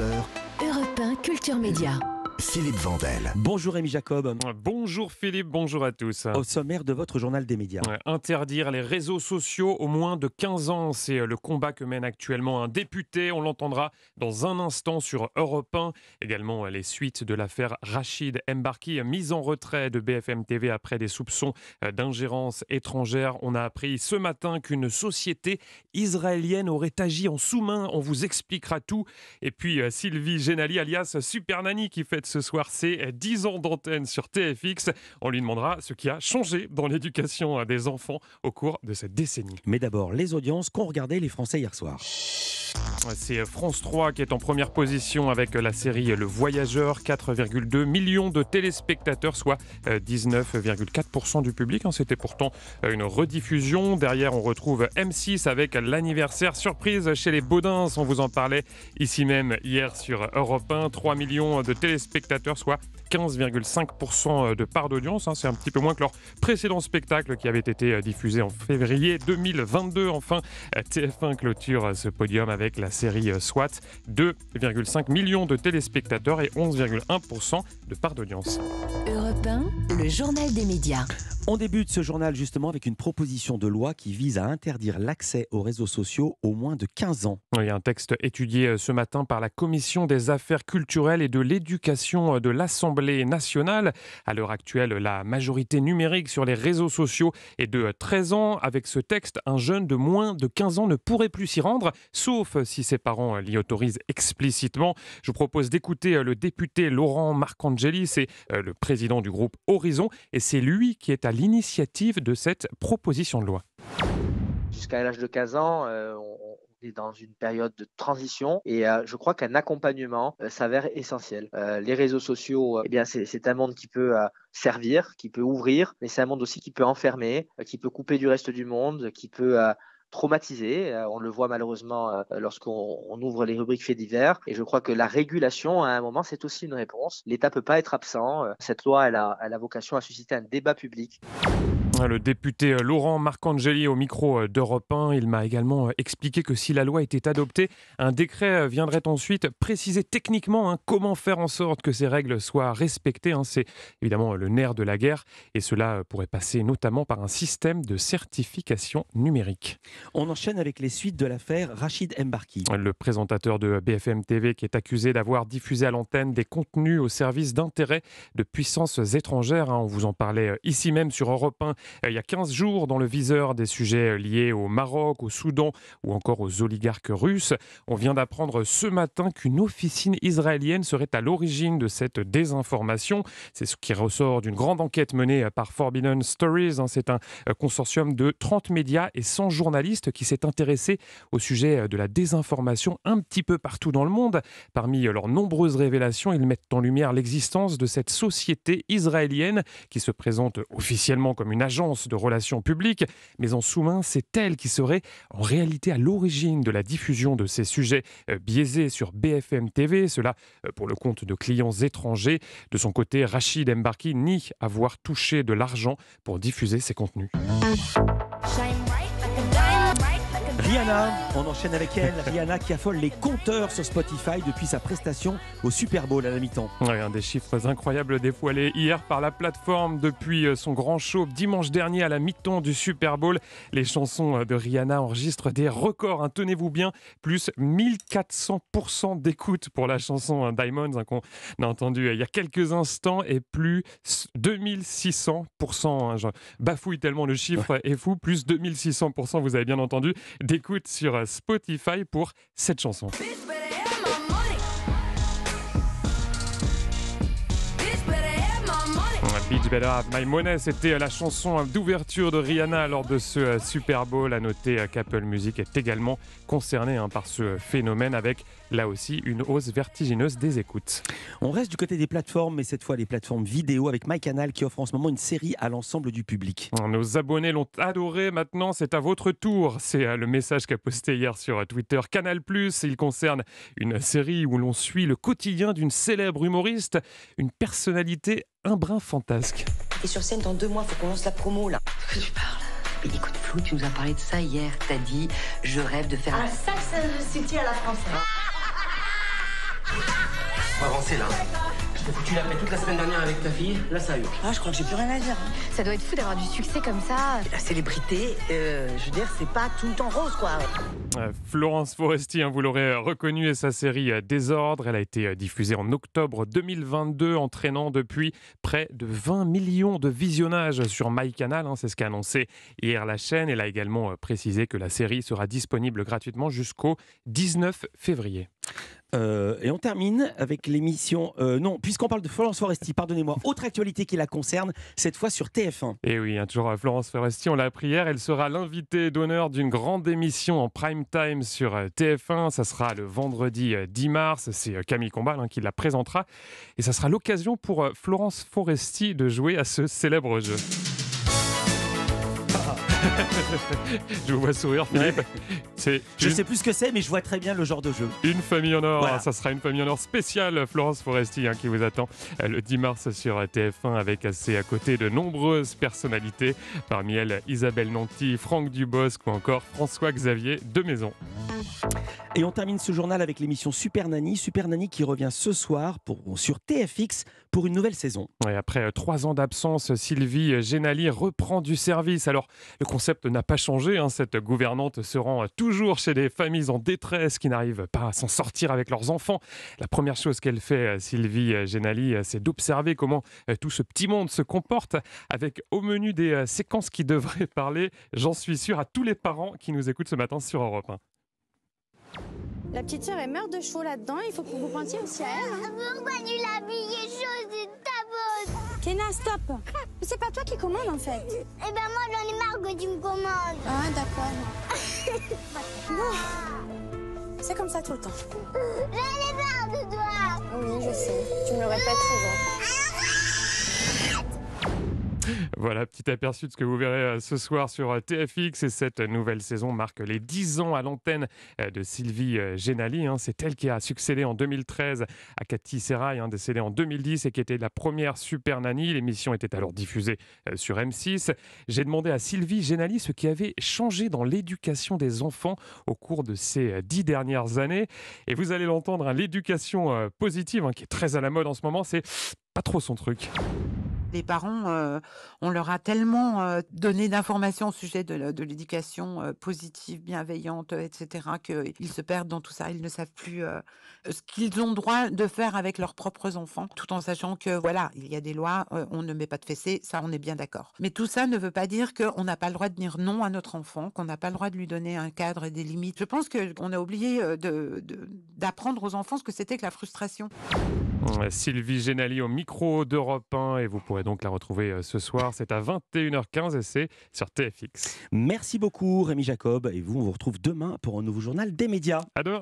h Europe 1 Culture Média. Philippe Vandel. Bonjour Rémi Jacob. Bonjour Philippe, bonjour à tous. Au sommaire de votre journal des médias. Interdire les réseaux sociaux au moins de 15 ans, c'est euh, le combat que mène actuellement un député. On l'entendra dans un instant sur Europe 1. Également euh, les suites de l'affaire Rachid Mbarki, euh, mise en retrait de BFM TV après des soupçons d'ingérence étrangère. On a appris ce matin qu'une société israélienne aurait agi en sous-main. On vous expliquera tout. Et puis Sylvie Genali, alias Super Nani, qui fait ce soir c'est 10 ans d'antenne sur TFX. On lui demandera ce qui a changé dans l'éducation des enfants au cours de cette décennie. Mais d'abord, les audiences qu'ont regardé les Français hier soir. C'est France 3 qui est en première position avec la série Le Voyageur, 4,2 millions de téléspectateurs, soit 19,4% euh, du public. Hein. C'était pourtant euh, une rediffusion. Derrière, on retrouve M6 avec l'anniversaire surprise chez les Baudins. On vous en parlait ici même hier sur Europe 1. 3 millions de téléspectateurs soit 15,5% euh, de part d'audience. Hein. c'est un petit peu moins que leur précédent spectacle qui avait été euh, diffusé en février 2022. Enfin, euh, TF1 clôture ce podium avec la série SWAT. 2,5 millions de téléspectateurs et 11,1% de part d'audience le journal des médias. On débute ce journal justement avec une proposition de loi qui vise à interdire l'accès aux réseaux sociaux aux moins de 15 ans. Il y a un texte étudié euh, ce matin par la Commission des affaires culturelles et de l'éducation euh, de l'Assemblée nationale. À l'heure actuelle, la majorité numérique sur les réseaux sociaux est de 13 ans. Avec ce texte, un jeune de moins de 15 ans ne pourrait plus s'y rendre, sauf euh, si ses parents l'y autorisent explicitement. Je vous propose d'écouter le député Laurent Marcangeli, et le président du groupe Horizon, et c'est lui qui est à l'initiative de cette proposition de loi. Jusqu'à l'âge de 15 ans, euh, on est dans une période de transition et euh, je crois qu'un accompagnement euh, s'avère essentiel. les réseaux sociaux, eh bien c'est un monde qui peut servir, qui peut ouvrir, mais c'est un monde aussi qui peut enfermer, qui peut couper du reste du monde, qui peut traumatisés. Euh, on le voit malheureusement euh, lorsqu'on ouvre les rubriques faits divers. Et je crois que la régulation, à un moment, c'est aussi une réponse. L'État peut pas être absent. Euh, cette loi, elle a, elle a vocation à susciter un débat public. Le député Laurent Marcangeli au micro d'Europe 1, il m'a également expliqué que si la loi était adoptée, un décret viendrait ensuite préciser techniquement hein, comment faire en sorte que ces règles soient respectées. Hein. C'est évidemment le nerf de la guerre et cela pourrait passer notamment par un système de certification numérique. On enchaîne avec les suites de l'affaire Rachid Mbarki. Le présentateur de BFM TV qui est accusé d'avoir diffusé à l'antenne des contenus au service d'intérêts de puissances étrangères. Hein. On vous en parlait euh, ici même sur Europe 1 euh, il y a 15 jours dans le viseur des sujets euh, liés au Maroc, au Soudan ou encore aux oligarques russes. On vient d'apprendre ce matin qu'une officine israélienne serait à l'origine de cette désinformation. C'est ce qui ressort d'une grande enquête menée par Forbidden Stories. Hein. C'est un consortium de 30 médias et 100 journalistes qui s'est intéressé au sujet de la désinformation un petit peu partout dans le monde. Parmi leurs nombreuses révélations, ils mettent en lumière l'existence de cette société israélienne qui se présente officiellement comme une agence de relations publiques, mais en sous-main, c'est elle qui serait en réalité à l'origine de la diffusion de ces sujets euh, biaisés sur BFM TV, cela euh, pour le compte de clients étrangers. De son côté, Rachid Mbarki nie avoir touché de l'argent pour diffuser ces contenus. Rihanna, on enchaîne avec elle. Rihanna qui affole les compteurs sur Spotify depuis sa prestation au Super Bowl à la mi-temps. un des chiffres incroyables dévoilés hier par la plateforme depuis euh, son grand show dimanche dernier à la mi-temps du Super Bowl. Les chansons euh, de Rihanna enregistrent des records. Hein. Tenez-vous bien, plus 1400% d'écoute pour la chanson hein, Diamonds hein, qu'on a entendue euh, il y a quelques instants et plus 2600%. je bafouille tellement le chiffre est fou. Plus 2600%, vous avez bien entendu. Des écoute sur euh, Spotify pour cette chanson. My Money, c'était euh, la chanson euh, d'ouverture de Rihanna lors de ce euh, Super Bowl. À noter qu'Apple Music est également concerné hein, par ce phénomène avec là aussi une hausse vertigineuse des écoutes. On reste du côté des plateformes, mais cette fois les plateformes vidéo avec MyCanal qui offre en ce moment une série à l'ensemble du public. Nos abonnés l'ont adoré, maintenant c'est à votre tour. C'est le message qu'a posté hier sur Twitter Canal ⁇ il concerne une série où l'on suit le quotidien d'une célèbre humoriste, une personnalité un brin fantasque. Et sur scène dans deux mois, faut qu'on lance la promo là. quoi tu parles Mais écoute Flou, tu nous as parlé de ça hier. T'as dit, je rêve de faire ah, un Sex City à la française. va avancer là. Tu l'as fait toute la semaine dernière avec ta fille. Là, ça eu. Ah, je crois que j'ai plus rien à dire. Ça doit être fou d'avoir du succès comme ça. La célébrité, euh, je veux dire, c'est pas tout le temps rose, quoi. Euh, Florence Foresti, hein, vous l'aurez reconnu, reconnue, et sa série euh, Désordre, elle a été diffusée en octobre 2022, entraînant depuis près de 20 millions de visionnages sur MyCanal. Hein, c'est ce qu'a annoncé hier la chaîne. Elle a également précisé que la série sera disponible gratuitement jusqu'au 19 février. Euh, et on termine avec l'émission. Euh, non, puisqu'on parle de Florence Foresti, pardonnez-moi, autre actualité qui la concerne, cette fois sur TF1. Et eh oui, hein, toujours euh, Florence Foresti, on l'a appris elle sera l'invitée d'honneur d'une grande émission en prime time sur TF1. Ça sera le vendredi 10 mars. C'est Camille Combal hein, qui la présentera. Et ça sera l'occasion pour Florence Foresti de jouer à ce célèbre jeu. je vous vois sourire, Philippe. Je ne sais plus ce que c'est, mais je vois très bien le genre de jeu. Une famille en or, ça sera une famille en or spéciale, Florence Foresti, hein, qui vous attend euh, le 10 mars sur TF1 avec assez euh, à côté de nombreuses personnalités, parmi elles Isabelle Nanty, Franck Dubosc ou encore François-Xavier Maison. Et on termine ce journal avec l'émission Super Nani. Super Nani qui revient ce soir pour, sur TFX pour une nouvelle saison. après euh, trois ans d'absence, Sylvie euh, Génali reprend du service. Alors, le concept n'a pas changé. Hein. Cette gouvernante se rend euh, toujours chez des familles en détresse qui n'arrivent pas à s'en sortir avec leurs enfants. La première chose qu'elle fait, Sylvie Génali, c'est d'observer comment tout ce petit monde se comporte avec au menu des séquences qui devraient parler, j'en suis sûr, à tous les parents qui nous écoutent ce matin sur Europe 1. La petite sœur, est meurt de chaud là-dedans. Il faut que vous pensiez aussi à elle. Pourquoi tu l'as chaud de ta botte Kenna, stop C'est pas toi qui commandes, en fait. Eh ben moi, j'en ai marre que tu me commandes. Ah, d'accord. Non. C'est comme ça tout le temps. J'en ai marre de toi. Oui, je sais. Tu me le répètes souvent. Ah, voilà, petit aperçu de ce que vous verrez euh, ce soir sur euh, TFX. Et cette nouvelle saison marque les 10 ans à l'antenne euh, de Sylvie Génali. Hein. C'est elle qui a succédé en 2013 à Cathy Serraille, hein, décédée en 2010 et qui était la première Super Nanny. L'émission était alors diffusée sur M6. J'ai demandé à Sylvie Génali ce qui avait changé dans l'éducation des enfants au cours de ces 10 dernières années. Et vous allez l'entendre, hein, l'éducation positive, qui est très à la mode en ce moment, c'est pas trop son truc les parents, euh, on leur a tellement euh, donné d'informations au sujet de, l'éducation euh, positive, bienveillante, etc., qu'ils se perdent dans tout ça. Ils ne savent plus ce qu'ils ont droit de faire avec leurs propres enfants, tout en sachant que, voilà, il y a des lois, on ne met pas de fessée, ça, on est bien d'accord. Mais tout ça ne veut pas dire qu'on n'a pas le droit de dire non à notre enfant, qu'on n'a pas le droit de lui donner un cadre et des limites. Je pense qu'on a oublié d'apprendre aux enfants ce que c'était que la frustration. Sylvie Génali au micro d'Europe 1 et vous pourrez donc la retrouver euh, ce soir. C'est à 21h15 et c'est sur TFX. Merci beaucoup Rémi Jacob et vous, on vous retrouve demain pour un nouveau journal des médias. À demain.